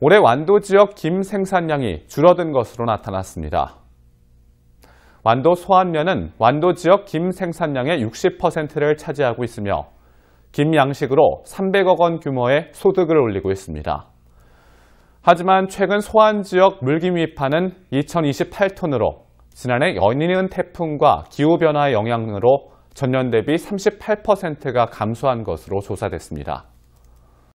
올해 완도 지역 김 생산량이 줄어든 것으로 나타났습니다. 완도 소안면은 완도 지역 김 생산량의 60%를 차지하고 있으며 김 양식으로 300억 원 규모의 소득을 올리고 있습니다. 하지만 최근 소안 지역 물김 위파는 2028톤으로 지난해 연인은 태풍과 기후변화의 영향으로 전년 대비 38%가 감소한 것으로 조사됐습니다.